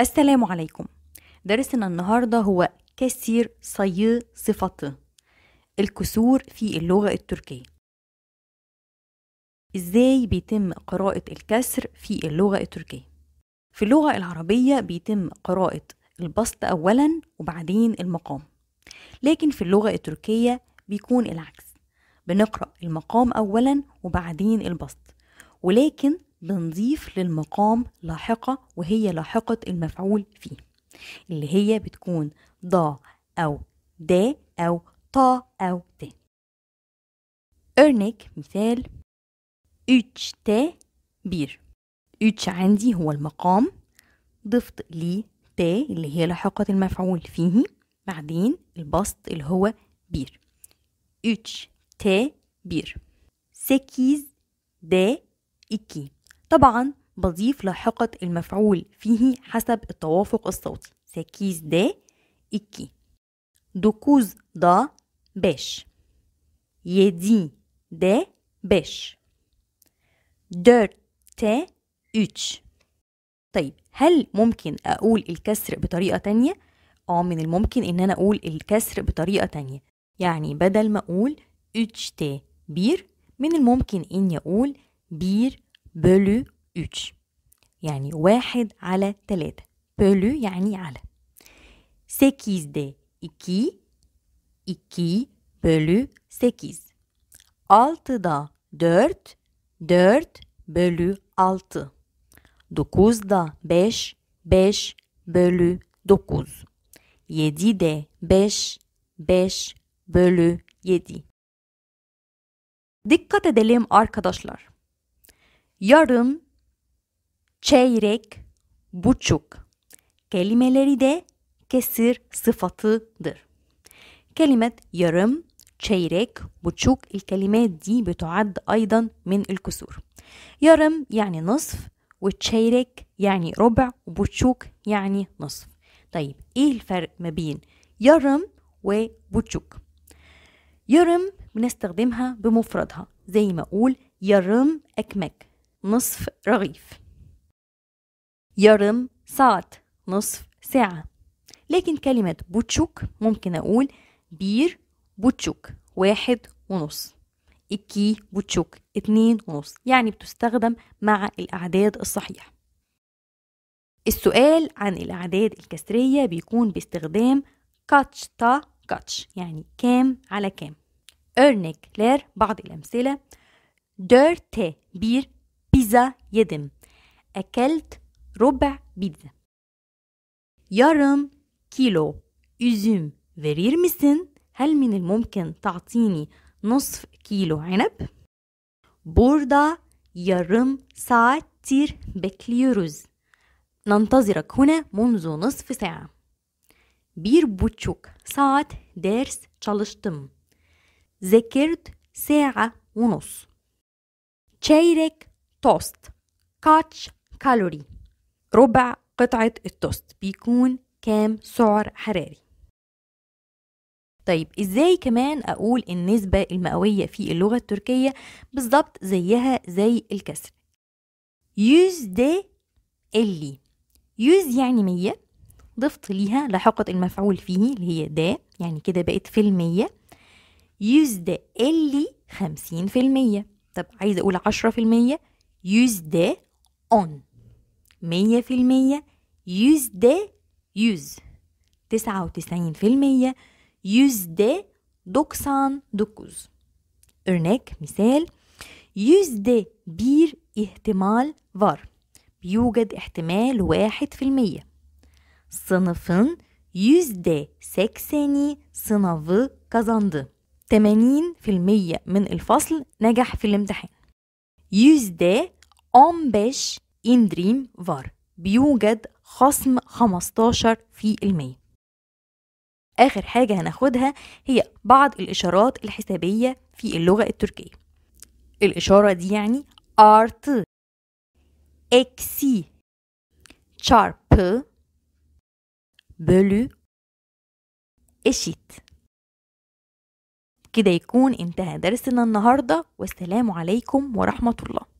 السلام عليكم درسنا النهاردة هو كسير صي صفته الكسور في اللغة التركية إزاي بيتم قراءة الكسر في اللغة التركية في اللغة العربية بيتم قراءة البسط أولا وبعدين المقام لكن في اللغة التركية بيكون العكس بنقرأ المقام أولا وبعدين البسط ولكن بنضيف للمقام لاحقة وهي لاحقة المفعول فيه اللي هي بتكون ضا أو د أو طا أو ت أرنك مثال اتش تا بير اتش عندي هو المقام ضفت لي تا اللي هي لاحقة المفعول فيه بعدين البسط اللي هو بير اتش تا بير سكيز دا إكي طبعا بضيف لاحقة المفعول فيه حسب التوافق الصوتي ساكيز د إكي دوكوز دا باش يدي د باش دور تا اتش طيب هل ممكن أقول الكسر بطريقة تانية؟ اه من الممكن إن أنا أقول الكسر بطريقة تانية يعني بدل ما أقول اتش تا بير من الممكن إني أقول بير bölü 3 yani 1 على 3 bölü yani على 8'de 2 2 bölü 8 6'da 4 4 bölü 6 9'da 5 5 bölü 9 7'de 5 5 bölü 7 Dikkat edelim arkadaşlar. yarım, çeyrek, buçuk kelimeleri de kesir sıfatıdır. كلمة يرم شيريك بوتشوك الكلمات دي بتعد أيضا من الكسور يرم يعني نصف وتشيرك يعني ربع وبوتشوك يعني نصف طيب إيه الفرق ما بين يرم وبوتشوك يرم بنستخدمها بمفردها زي ما أقول يرم أكمك نصف رغيف يرم ساعت نصف ساعة لكن كلمة بوتشوك ممكن أقول بير بوتشوك واحد ونص إكي بوتشوك اتنين ونص يعني بتستخدم مع الأعداد الصحيحة السؤال عن الأعداد الكسرية بيكون باستخدام كاتش تا كاتش يعني كام على كام لير بعض الأمثلة تي بير بيتزا يدم أكلت ربع بيتزا يارم كيلو üzüm verir misin? هل من الممكن تعطيني نصف كيلو عنب؟ بوردا يارم saattir bekliyoruz. ننتظرك هنا منذ نصف ساعة. بير بوتشوك saat ders çalıştım. ذكرت ساعة ونص. çeyrek توست كاتش كالوري ربع قطعة التوست بيكون كام سعر حراري طيب ازاي كمان اقول النسبة المئوية في اللغة التركية بالظبط زيها زي الكسر دي اللي يوز يعني مية ضفت ليها لاحقة المفعول فيه اللي هي دا يعني كده بقت في المية دي اللي خمسين في المية طب عايزة أقول عشرة في المية yüzde on مية في المية yüzde yüz تسعة وتسعين في المية yüzde doksan dokuz Örnek misal yüzde bir ihtimal var. Yugad ihtimal واحد في المية. Sınıfın yüzde sekseni sınavı kazandı. 80% من الفصل نجح في الامتحان. yüzde 15 دريم فار بيوجد خصم 15% آخر حاجة هناخدها هي بعض الإشارات الحسابية في اللغة التركية الإشارة دي يعني آرت إكسي شارب بلو إشيت كده يكون انتهى درسنا النهارده والسلام عليكم ورحمه الله